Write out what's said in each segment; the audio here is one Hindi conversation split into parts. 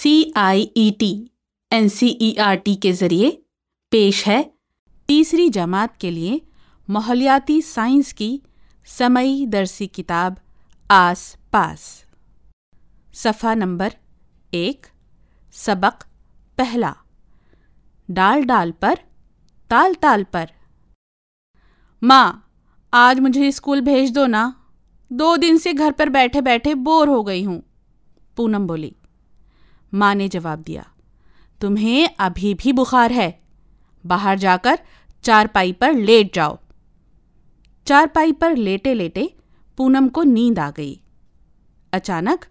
C I E T N C E R T के ज़रिए पेश है तीसरी जमात के लिए माहौलियाती साइंस की समयी दरसी किताब आस पास सफ़ा नंबर एक सबक पहला डाल डाल पर ताल ताल पर माँ आज मुझे स्कूल भेज दो ना दो दिन से घर पर बैठे बैठे बोर हो गई हूँ पूनम बोली माँ ने जवाब दिया तुम्हें अभी भी बुखार है बाहर जाकर चारपाई पर लेट जाओ चारपाई पर लेटे लेटे पूनम को नींद आ गई अचानक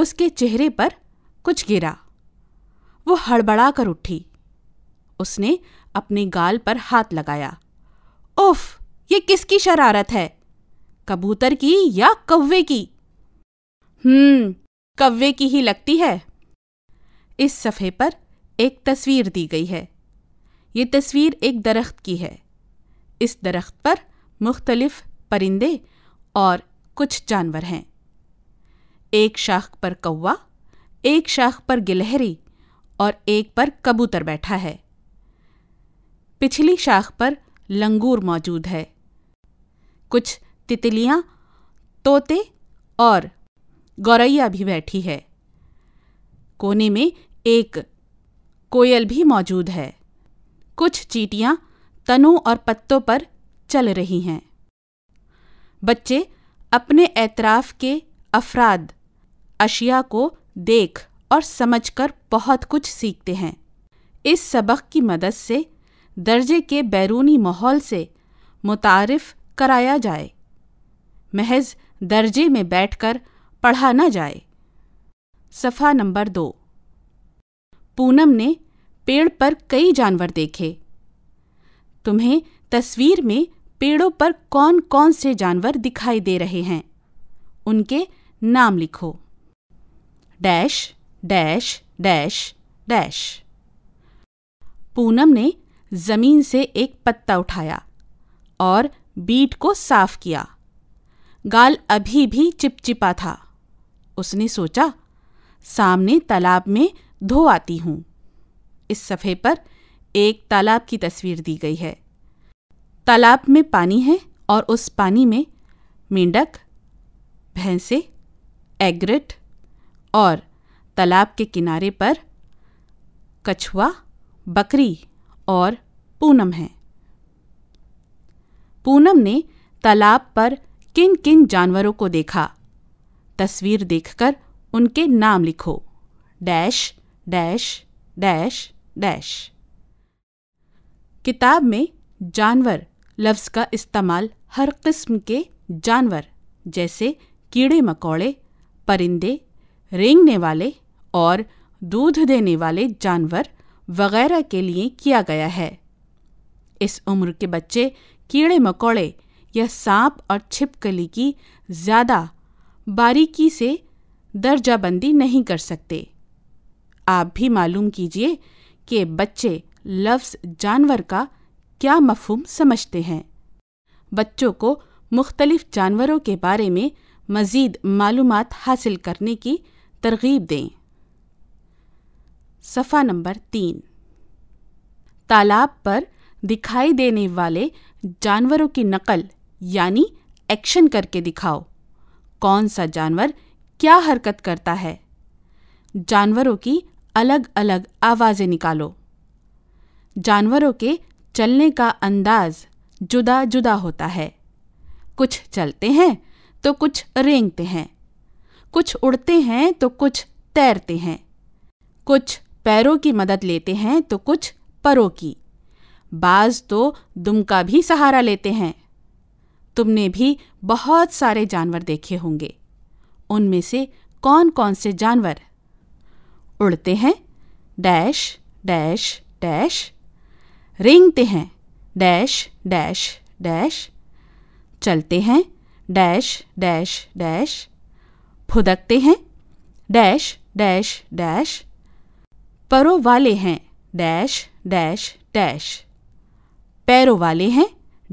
उसके चेहरे पर कुछ गिरा वो हड़बड़ा कर उठी उसने अपने गाल पर हाथ लगाया उफ ये किसकी शरारत है कबूतर की या कौवे की हम्म कव्वे की ही लगती है इस सफ़े पर एक तस्वीर दी गई है ये तस्वीर एक दरख्त की है इस दरख्त पर मुख्तलफ़ परिंदे और कुछ जानवर हैं एक शाख पर कौवा एक शाख पर गिलहरी और एक पर कबूतर बैठा है पिछली शाख पर लंगूर मौजूद है कुछ तितलियां तोते और गौरैया भी बैठी है कोने में एक कोयल भी मौजूद है कुछ चीटियां तनों और पत्तों पर चल रही हैं बच्चे अपने ऐतराफ़ के अफराद अशिया को देख और समझकर बहुत कुछ सीखते हैं इस सबक की मदद से दर्जे के बैरूनी माहौल से मुतारफ़ कराया जाए महज दर्जे में बैठकर पढ़ा ना जाए सफ़ा नंबर दो पूनम ने पेड़ पर कई जानवर देखे तुम्हें तस्वीर में पेड़ों पर कौन कौन से जानवर दिखाई दे रहे हैं उनके नाम लिखो dash dash dash dash Poonam ने ज़मीन से एक पत्ता उठाया और बीट को साफ किया गाल अभी भी चिपचिपा था उसने सोचा सामने तालाब में धो आती हूँ इस सफ़े पर एक तालाब की तस्वीर दी गई है तालाब में पानी है और उस पानी में मेंढक भैंसे एग्रेट और तालाब के किनारे पर कछुआ बकरी और पूनम है पूनम ने तालाब पर किन किन जानवरों को देखा तस्वीर देखकर उनके नाम लिखो डैश डैश डैश डैश किताब में जानवर लफ्ज़ का इस्तेमाल हर किस्म के जानवर जैसे कीड़े मकोड़े परिंदे रेंगने वाले और दूध देने वाले जानवर वगैरह के लिए किया गया है इस उम्र के बच्चे कीड़े मकोड़े या सांप और छिपकली की ज़्यादा बारीकी से दर्जाबंदी नहीं कर सकते आप भी मालूम कीजिए कि बच्चे लफ्ज़ जानवर का क्या मफहम समझते हैं बच्चों को मुख्तलिफ जानवरों के बारे में मज़ीद मालूम हासिल करने की तरगीब दें सफ़ा नंबर तीन तालाब पर दिखाई देने वाले जानवरों की नकल यानी एक्शन करके दिखाओ कौन सा जानवर क्या हरकत करता है जानवरों की अलग अलग आवाज़ें निकालो जानवरों के चलने का अंदाज जुदा जुदा होता है कुछ चलते हैं तो कुछ रेंगते हैं कुछ उड़ते हैं तो कुछ तैरते हैं कुछ पैरों की मदद लेते हैं तो कुछ परों की बाज तो दुम का भी सहारा लेते हैं तुमने भी बहुत सारे जानवर देखे होंगे उनमें से कौन कौन से जानवर उड़ते हैं डैश डैश डैश रेंगते हैं डैश डैश डैश चलते हैं डैश डैश डैश फुदकते हैं डैश डैश डैश परों वाले हैं डैश डैश डैश पैरों वाले हैं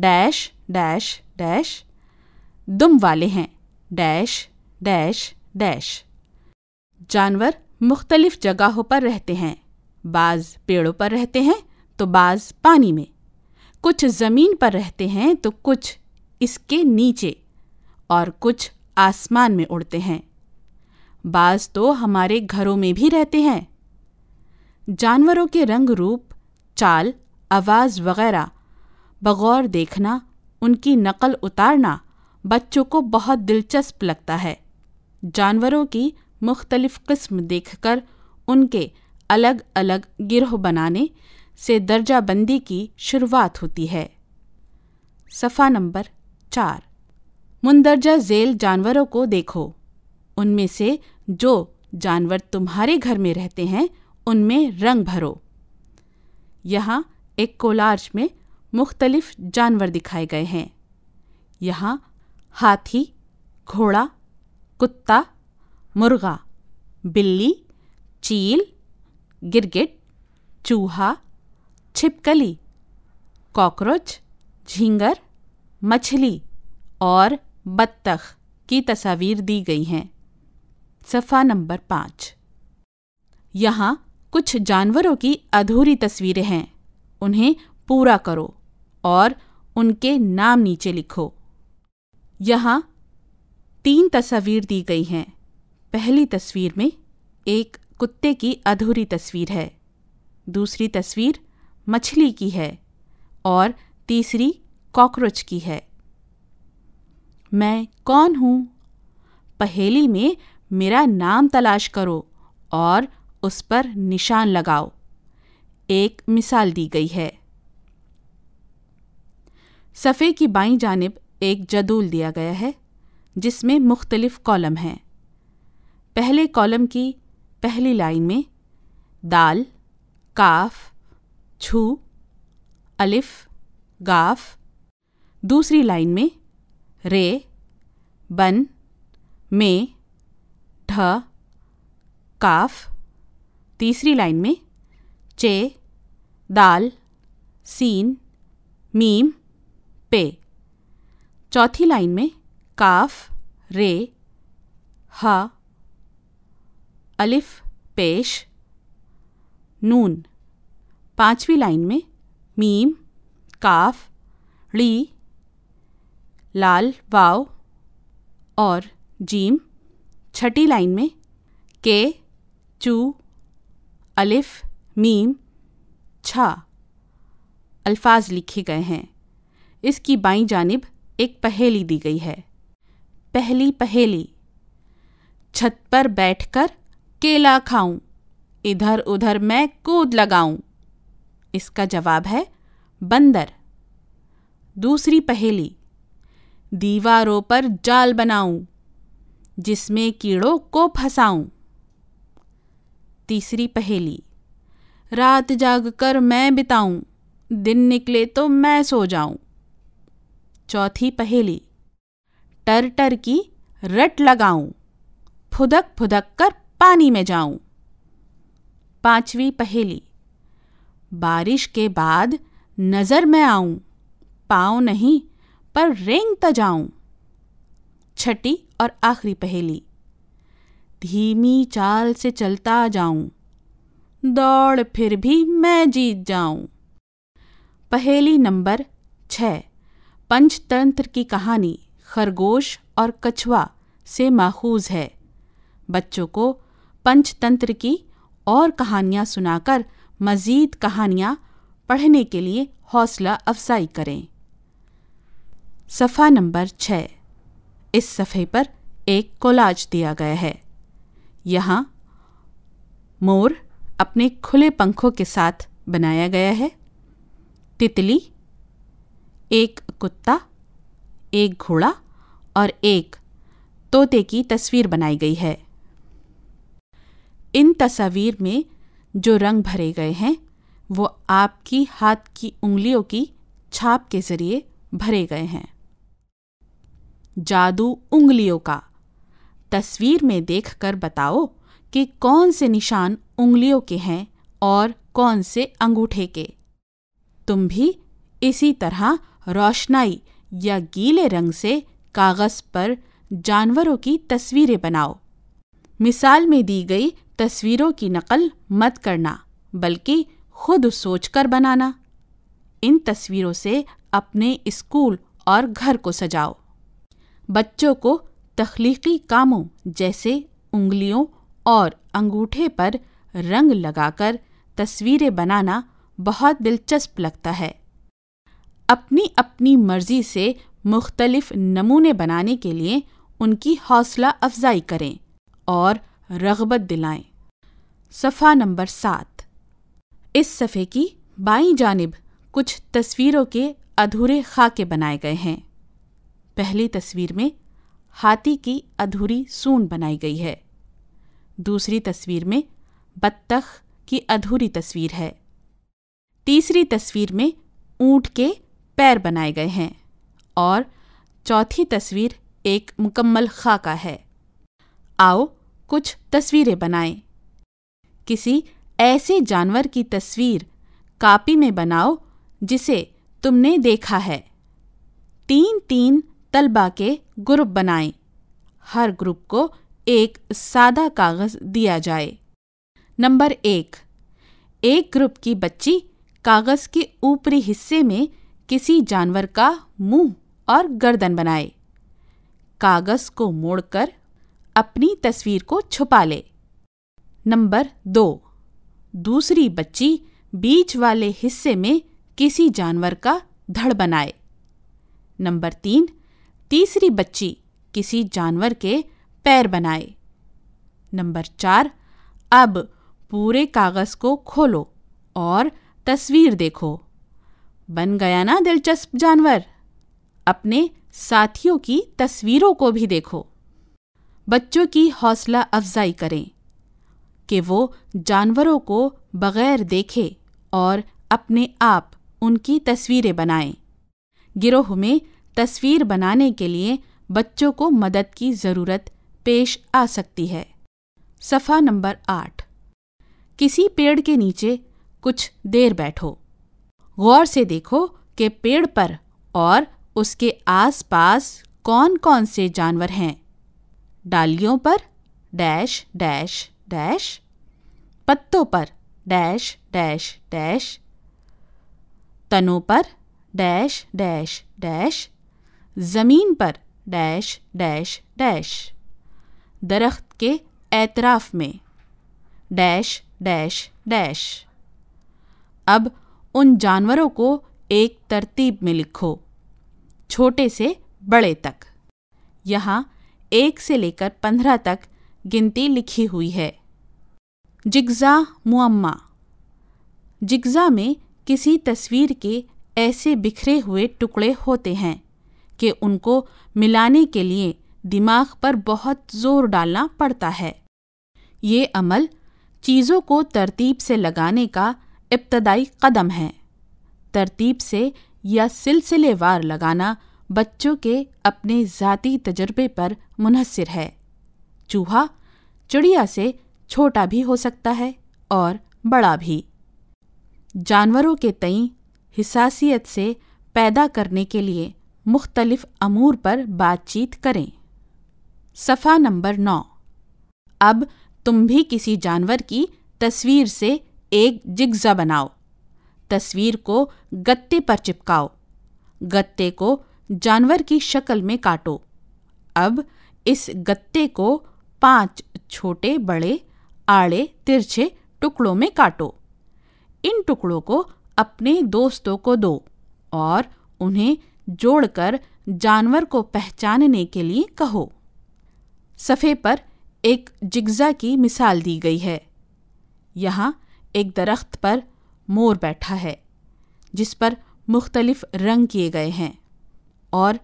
डैश डैश डैश दुम वाले हैं डैश डैश डैश जानवर मुख्तलिफ़ जगहों पर रहते हैं बाज़ पेड़ों पर रहते हैं तो बाज़ पानी में कुछ ज़मीन पर रहते हैं तो कुछ इसके नीचे और कुछ आसमान में उड़ते हैं बाज़ तो हमारे घरों में भी रहते हैं जानवरों के रंग रूप चाल आवाज़ वगैरह बगौर देखना उनकी नकल उतारना बच्चों को बहुत दिलचस्प लगता है जानवरों की मुख्तलिफ़ किस्म देख कर उनके अलग अलग गिरोह बनाने से दर्जा बंदी की शुरुआत होती है सफ़ा नंबर चार मुंदरजा झेल जानवरों को देखो उनमें से जो जानवर तुम्हारे घर में रहते हैं उनमें रंग भरो यहाँ एक कोलार्ज में मुख्तलिफ जानवर दिखाए गए हैं यहाँ हाथी घोड़ा कुत्ता मुर्गा बिल्ली चील गिरगिट चूहा छिपकली कॉकरोच झींगर मछली और बत्तख की तस्वीर दी गई हैं सफ़ा नंबर पाँच यहाँ कुछ जानवरों की अधूरी तस्वीरें हैं उन्हें पूरा करो और उनके नाम नीचे लिखो यहाँ तीन तस्वीर दी गई हैं पहली तस्वीर में एक कुत्ते की अधूरी तस्वीर है दूसरी तस्वीर मछली की है और तीसरी कॉकरोच की है मैं कौन हूँ पहेली में मेरा नाम तलाश करो और उस पर निशान लगाओ एक मिसाल दी गई है सफ़े की बाई जानब एक जदूल दिया गया है जिसमें मुख्तलिफ़ कॉलम हैं पहले कॉलम की पहली लाइन में दाल काफ छू अलिफ गाफ दूसरी लाइन में रे बन में ढ काफ तीसरी लाइन में चे दाल सीन मीम पे चौथी लाइन में काफ रे ह अलिफ पेश नून पांचवी लाइन में मीम काफ ली लाल वाव और जीम छठी लाइन में के चू अलिफ मीम छा अल्फाज लिखे गए हैं इसकी बाई जानब एक पहेली दी गई है पहली पहेली छत पर बैठकर केला खाऊं इधर उधर मैं कूद लगाऊं इसका जवाब है बंदर दूसरी पहेली दीवारों पर जाल बनाऊं जिसमें कीड़ों को फंसाऊं तीसरी पहेली रात जागकर मैं बिताऊं दिन निकले तो मैं सो जाऊं चौथी पहेली टर टर की रट लगाऊं फुदक फुदक कर पानी में जाऊं पांचवी पहेली बारिश के बाद नज़र में आऊं पाओ नहीं पर रेंगता जाऊं छठी और आखिरी पहेली धीमी चाल से चलता जाऊं दौड़ फिर भी मैं जीत जाऊं पहेली नंबर छ पंचतंत्र की कहानी खरगोश और कछुआ से माखूज है बच्चों को पंचतंत्र की और कहानियाँ सुनाकर मज़ीद कहानियाँ पढ़ने के लिए हौसला अफजाई करें सफ़ा नंबर छ इस सफ़े पर एक कोलाज दिया गया है यहाँ मोर अपने खुले पंखों के साथ बनाया गया है तितली एक कुत्ता एक घोड़ा और एक तोते की तस्वीर बनाई गई है इन तस्वीर में जो रंग भरे गए हैं वो आपकी हाथ की उंगलियों की छाप के जरिए भरे गए हैं जादू उंगलियों का तस्वीर में देखकर बताओ कि कौन से निशान उंगलियों के हैं और कौन से अंगूठे के तुम भी इसी तरह रोशनाई या गीले रंग से कागज़ पर जानवरों की तस्वीरें बनाओ मिसाल में दी गई तस्वीरों की नकल मत करना बल्कि खुद सोचकर बनाना इन तस्वीरों से अपने स्कूल और घर को सजाओ बच्चों को तख्लीकी कामों जैसे उंगलियों और अंगूठे पर रंग लगाकर तस्वीरें बनाना बहुत दिलचस्प लगता है अपनी अपनी मर्जी से मुख्तलिफ नमूने बनाने के लिए उनकी हौसला अफजाई करें और रगबत दिलाएं सफ़ा नंबर सात इस सफ़े की बाई जानब कुछ तस्वीरों के अधूरे खाके बनाए गए हैं पहली तस्वीर में हाथी की अधूरी सून बनाई गई है दूसरी तस्वीर में बत्तख की अधूरी तस्वीर है तीसरी तस्वीर में ऊंट के पैर बनाए गए हैं और चौथी तस्वीर एक मुकम्मल खाका है आओ कुछ तस्वीरें बनाएं किसी ऐसे जानवर की तस्वीर कापी में बनाओ जिसे तुमने देखा है तीन तीन तलबा के ग्रुप बनाएं हर ग्रुप को एक सादा कागज़ दिया जाए नंबर एक एक ग्रुप की बच्ची कागज़ के ऊपरी हिस्से में किसी जानवर का मुंह और गर्दन बनाए कागज़ को मोड़कर अपनी तस्वीर को छुपा ले नंबर दो दूसरी बच्ची बीच वाले हिस्से में किसी जानवर का धड़ बनाए नंबर तीन तीसरी बच्ची किसी जानवर के पैर बनाए नंबर चार अब पूरे कागज को खोलो और तस्वीर देखो बन गया ना दिलचस्प जानवर अपने साथियों की तस्वीरों को भी देखो बच्चों की हौसला अफजाई करें कि वो जानवरों को बग़ैर देखे और अपने आप उनकी तस्वीरें बनाएं। गिरोह में तस्वीर बनाने के लिए बच्चों को मदद की ज़रूरत पेश आ सकती है सफ़ा नंबर आठ किसी पेड़ के नीचे कुछ देर बैठो गौर से देखो कि पेड़ पर और उसके आसपास कौन कौन से जानवर हैं डालियों पर डैश डैश डैश पत्तों पर डैश डैश डैश तनों पर डैश डैश डैश ज़मीन पर डैश डैश डैश दरख्त के एतराफ़ में डैश डैश डैश अब उन जानवरों को एक तरतीब में लिखो छोटे से बड़े तक यहाँ एक से लेकर पंद्रह तक गिनती लिखी हुई है जिग्जा मुअम्मा जिग्जा में किसी तस्वीर के ऐसे बिखरे हुए टुकड़े होते हैं कि उनको मिलाने के लिए दिमाग पर बहुत जोर डालना पड़ता है ये अमल चीज़ों को तरतीब से लगाने का इब्तदाई कदम है तरतीब से या सिलसिलेवार लगाना बच्चों के अपने ज़ाती तजर्बे पर मुनहसर है चूहा चिड़िया से छोटा भी हो सकता है और बड़ा भी जानवरों के तई हिसासीत से पैदा करने के लिए मुख्तलिफ अमूर पर बातचीत करें सफ़ा नंबर नौ अब तुम भी किसी जानवर की तस्वीर से एक जिग्जा बनाओ तस्वीर को गत्ते पर चिपकाओ गत्ते को जानवर की शक्ल में काटो अब इस गत्ते को पांच छोटे बड़े आड़े तिरछे टुकड़ों में काटो इन टुकड़ों को अपने दोस्तों को दो और उन्हें जोड़कर जानवर को पहचानने के लिए कहो सफ़े पर एक जिग्जा की मिसाल दी गई है यहाँ एक दरख्त पर मोर बैठा है जिस पर मुख्तलिफ रंग किए गए हैं और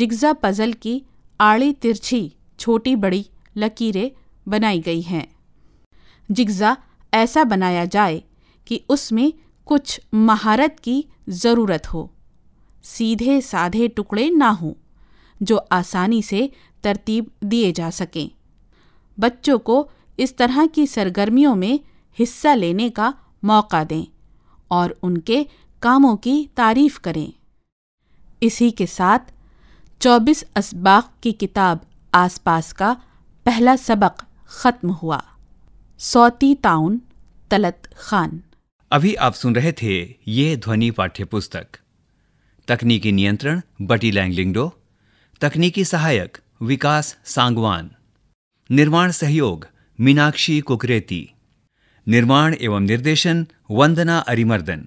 जिग्ज़ा पज़ल की आड़ी तिरछी छोटी बड़ी लकीरें बनाई गई हैं जिग्ज़ा ऐसा बनाया जाए कि उसमें कुछ महारत की ज़रूरत हो सीधे साधे टुकड़े ना हों जो आसानी से तरतीब दिए जा सकें बच्चों को इस तरह की सरगर्मियों में हिस्सा लेने का मौका दें और उनके कामों की तारीफ़ करें इसी के साथ चौबीस असबाक की किताब आसपास का पहला सबक ख़त्म हुआ सौती ताउन तलत खान अभी आप सुन रहे थे ये ध्वनि पाठ्य पुस्तक तकनीकी नियंत्रण बटी लैंगलिंगडो तकनीकी सहायक विकास सांगवान निर्माण सहयोग मीनाक्षी कुकरेती निर्माण एवं निर्देशन वंदना अरिमर्दन